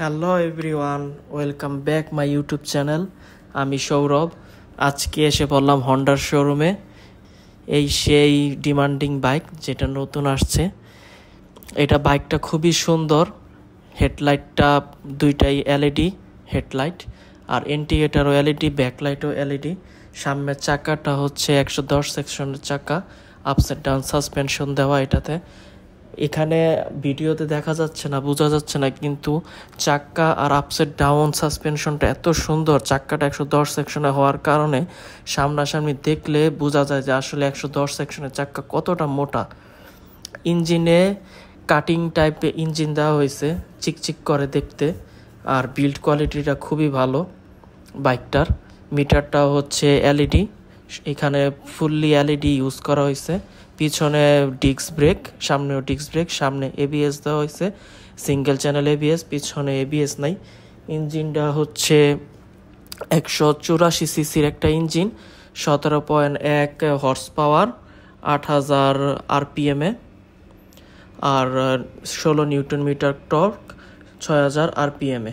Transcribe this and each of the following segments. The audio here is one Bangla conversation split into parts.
hello everyone welcome back my YouTube channel আমি সৌরভ আজকে এসে বললাম হন্ডার শোরুমে এই সেই ডিমান্ডিং বাইক যেটা নতুন আসছে এটা বাইকটা খুবই সুন্দর হেডলাইটটা দুইটাই এলইডি হেডলাইট আর ইন্ডিকেটারও এলইডি ব্যাকলাইটও এলইডি সামনের চাকাটা হচ্ছে একশো দশ সেকশনের চাকা আপস ডাউন সাসপেনশন দেওয়া এটাতে এখানে ভিডিওতে দেখা যাচ্ছে না বোঝা যাচ্ছে না কিন্তু চাক্কা আর আপসেট ডাউন সাসপেনশনটা এত সুন্দর চাক্কাটা একশো দশ সেকশনে হওয়ার কারণে সামনাসামনি দেখলে বোঝা যায় যে আসলে একশো দশ সেকশনের চাক্কা কতটা মোটা ইঞ্জিনে কাটিং টাইপে ইঞ্জিন দেওয়া হয়েছে চিকচিক করে দেখতে আর বিল্ড কোয়ালিটিটা খুবই ভালো বাইকটার মিটারটা হচ্ছে এলইডি এখানে ফুললি এলইডি ইউজ করা হয়েছে পিছনে ডিস্ক ব্রেক সামনেও ডিস্ক ব্রেক সামনে এবিএস দেওয়া হয়েছে সিঙ্গেল চ্যানেল এবিএস পিছনে এবিএস নাই ইঞ্জিনটা হচ্ছে একশো চুরাশি সিসির একটা ইঞ্জিন সতেরো পয়েন্ট এক হর্স পাওয়ার আট হাজার আরপিএমে আর ষোলো নিউটন মিটার টর্ক ছয় হাজার আরপিএমে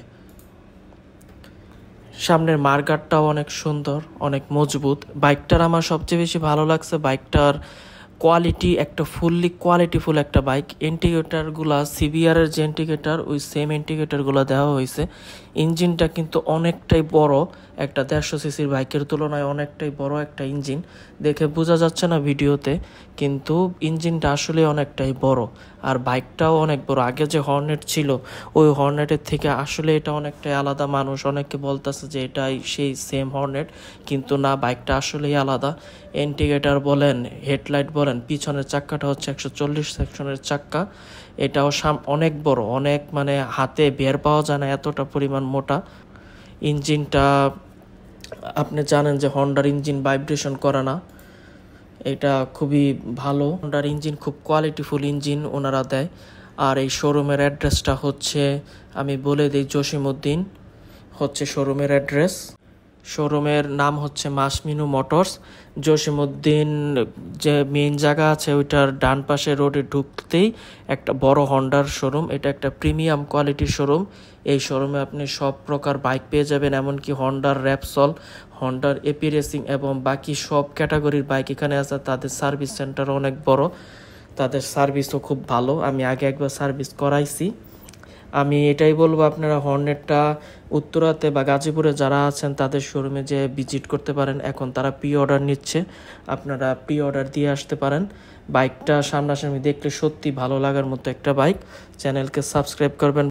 সামনের মার্গারটাও অনেক সুন্দর অনেক মজবুত বাইকটার আমার সবচেয়ে বেশি ভালো লাগছে বাইকটার কোয়ালিটি একটা ফুললি কোয়ালিটিফুল একটা বাইক ইন্ডিকেটারগুলা সিভিআরের যে ইন্ডিকেটার ওই সেম ইন্ডিকেটারগুলো দেওয়া হয়েছে ইঞ্জিনটা কিন্তু অনেকটাই বড় একটা দেড়শো সিসির বাইকের তুলনায় অনেকটাই বড় একটা ইঞ্জিন দেখে বোঝা যাচ্ছে না ভিডিওতে কিন্তু ইঞ্জিনটা আসলে অনেকটাই বড় আর বাইকটাও অনেক বড় আগে যে হর্নেট ছিল ওই হর্নেটের থেকে আসলে এটা অনেকটাই আলাদা মানুষ অনেকে বলতেছে যে এটাই সেই সেম হর্নেট কিন্তু না বাইকটা আসলেই আলাদা ইন্ডিকেটার বলেন হেডলাইট বলেন বলেন পিছনের চাক্কাটা হচ্ছে একশো চল্লিশ সেকশনের চাক্কা এটাও সাম অনেক বড় অনেক মানে হাতে বের পাওয়া যায় না এতটা পরিমাণ মোটা ইঞ্জিনটা আপনি জানেন যে হন্ডার ইঞ্জিন ভাইব্রেশন করে না এটা খুবই ভালো হন্ডার ইঞ্জিন খুব কোয়ালিটিফুল ইঞ্জিন ওনারা দেয় আর এই শোরুমের অ্যাড্রেসটা হচ্ছে আমি বলে দিই জসিমউদ্দিন হচ্ছে শোরুমের অ্যাড্রেস শোরুমের নাম হচ্ছে মাসমিনু মোটরস জসিমুদ্দিন যে মেইন জায়গা আছে ওইটার ডান পাশে রোডে ঢুকতেই একটা বড় হন্ডার শোরুম এটা একটা প্রিমিয়াম কোয়ালিটির শোরুম এই শোরুমে আপনি সব প্রকার বাইক পেয়ে যাবেন এমনকি হন্ডার র্যাপসল হন্ডার এপি রেসিং এবং বাকি সব ক্যাটাগরির বাইক এখানে আছে তাদের সার্ভিস সেন্টার অনেক বড় তাদের সার্ভিসও খুব ভালো আমি আগে একবার সার্ভিস করাইছি আমি এটাই বলবো আপনারা হর্নেটটা উত্তরাতে বা গাজীপুরে যারা আছেন তাদের শোরুমে যে ভিজিট করতে পারেন এখন তারা প্রি অর্ডার নিচ্ছে আপনারা প্রি অর্ডার দিয়ে আসতে পারেন বাইকটা সামনাসামনি দেখলে সত্যি ভালো লাগার মতো একটা বাইক চ্যানেলকে সাবস্ক্রাইব করবেন